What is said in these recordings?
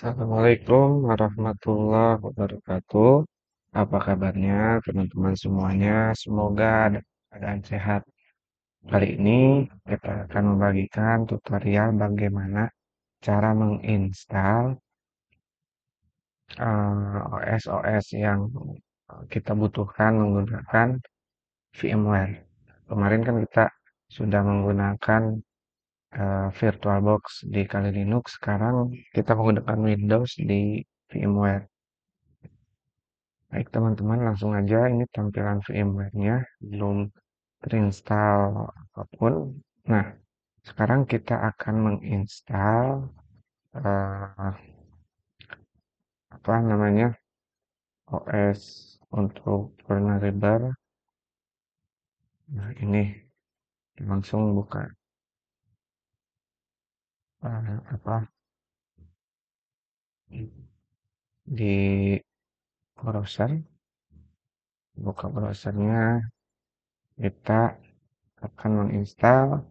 Assalamualaikum warahmatullahi wabarakatuh. Apa kabarnya teman-teman semuanya? Semoga ada keadaan sehat. Kali ini kita akan membagikan tutorial bagaimana cara menginstal eh, OS OS yang kita butuhkan menggunakan VMware. Kemarin kan kita sudah menggunakan uh, eh, VirtualBox di Kali Linux. Sekarang kita menggunakan Windows di VMware. Baik teman-teman, langsung aja ini tampilan VMware-nya, belum terinstall apapun. Nah, sekarang kita akan menginstal uh, apa namanya OS untuk vulnerable. Nah, ini langsung buka uh, apa Di browser. Buka browsernya kita akan menginstal,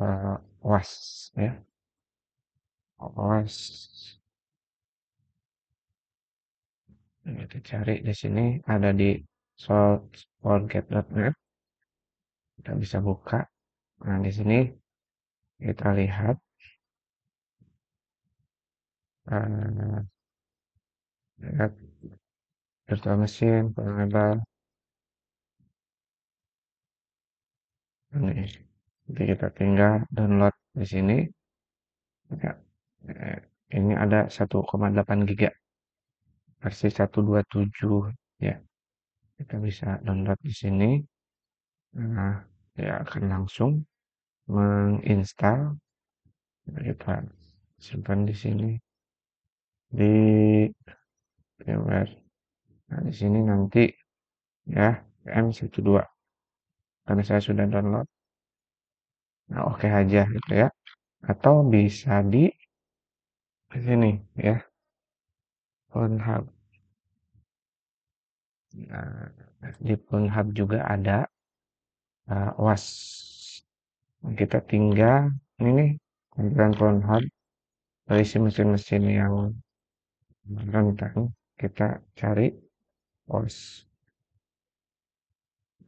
uh, eh, OS ya. OS. Kita cari di sini, ada di sourceforget.net. Kita bisa buka. Nah, di sini kita lihat eee, Lihat, virtual machine, paling lebar. Ini, jadi kita tinggal download di sini. Ya, ini ada 1,8 giga versi 127 ya. Kita bisa download di sini. Nah, dia akan langsung menginstal. Kita simpan di sini di PMR. Nah, di sini nanti ya PM12 karena saya sudah download. Nah, oke okay aja gitu ya. Atau bisa di di sini ya. Pornhub. Nah, di Pornhub juga ada uh, was. Kita tinggal ini nih tampilan Pornhub berisi mesin-mesin yang orangutan kita cari os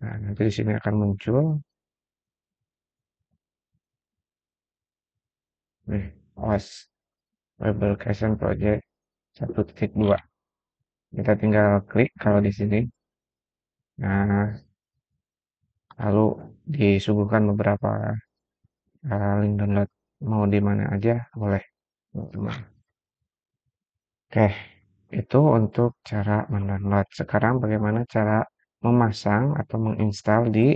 nah nanti di sini akan muncul nih os Webel Crescent Project 1.2 kita tinggal klik kalau di sini nah lalu disuguhkan beberapa uh, link download mau di mana aja boleh teman-teman Oke, itu untuk cara mendownload. Sekarang bagaimana cara memasang atau menginstal di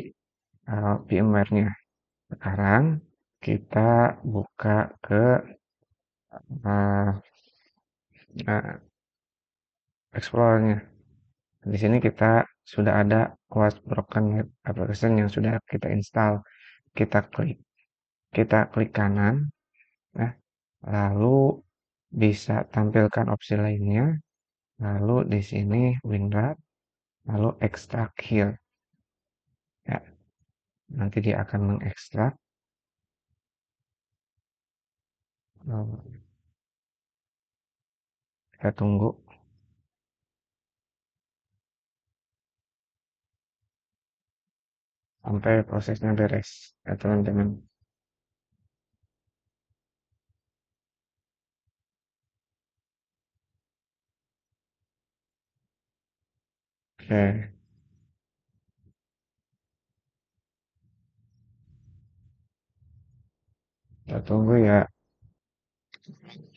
uh, VMware-nya. Sekarang kita buka ke uh, eh, uh, eh, Explorer-nya. Di sini kita sudah ada kuas broken web application yang sudah kita install. Kita klik. Kita klik kanan. Nah, lalu bisa tampilkan opsi lainnya lalu di sini WinRAR lalu extract here ya nanti dia akan mengekstrak kita tunggu sampai prosesnya beres ya teman-teman Oke. Kita tunggu ya.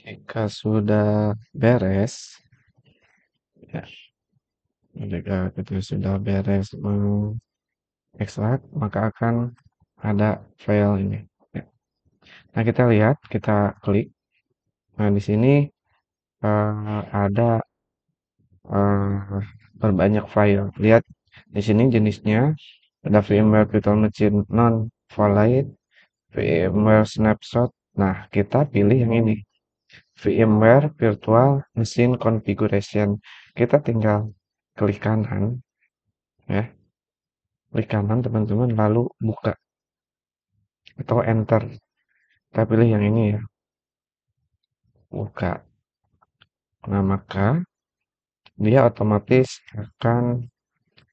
Jika sudah beres, ya. Jika itu sudah beres mau ekstrak, maka akan ada file ini. Ya. Nah kita lihat, kita klik. Nah di sini uh, ada uh, file lihat di sini jenisnya ada VMware virtual machine non volatile VMware snapshot nah kita pilih yang ini VMware virtual machine configuration kita tinggal klik kanan ya klik kanan teman-teman lalu buka atau enter kita pilih yang ini ya buka nah maka dia otomatis akan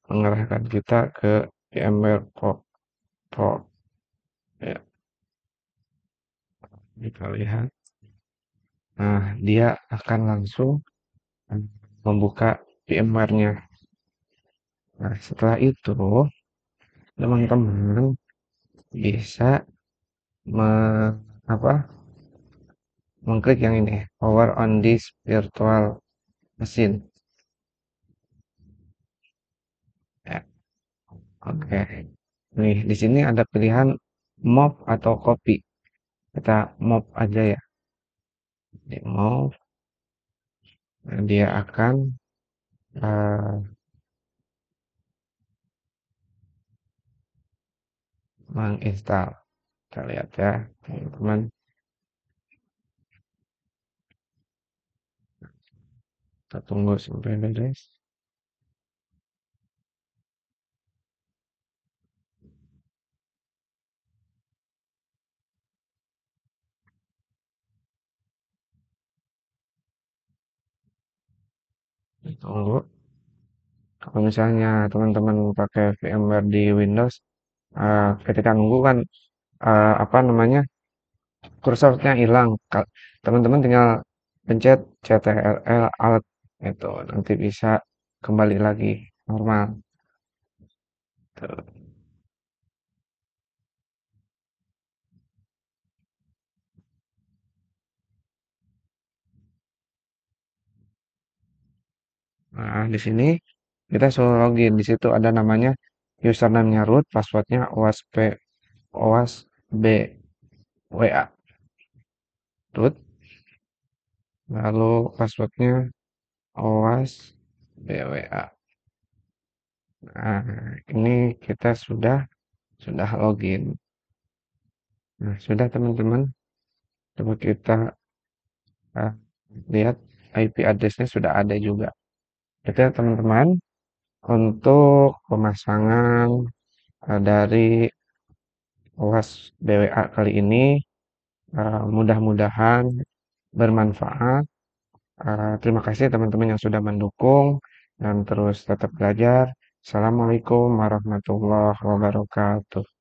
mengarahkan kita ke VMware Core. Ya. Kita lihat. Nah, dia akan langsung membuka VMware-nya. Nah, setelah itu, teman-teman bisa me, apa, mengklik yang ini, power on this virtual machine. Oke. Hmm. Nih, di sini ada pilihan mop atau copy. Kita mop aja ya. Di mop. Nah, dia akan uh, menginstal. Kita lihat ya, teman-teman. Kita tunggu sampai beres. tunggu gitu. kalau misalnya teman-teman pakai VMware di Windows uh, ketika nunggu kan uh, apa namanya kursornya hilang teman-teman tinggal pencet CTRL Alt itu nanti bisa kembali lagi normal Tuh. Nah, di sini kita suruh login. Di situ ada namanya username-nya root, password-nya OASP, OASB, WA, root, lalu password-nya OASB, WA. Nah, ini kita sudah sudah login. Nah, sudah teman-teman. Coba kita uh, lihat IP address-nya sudah ada juga itu ya teman-teman untuk pemasangan eh, dari UAS BWA kali ini eh, mudah-mudahan bermanfaat eh, terima kasih teman-teman yang sudah mendukung dan terus tetap belajar Assalamualaikum warahmatullahi wabarakatuh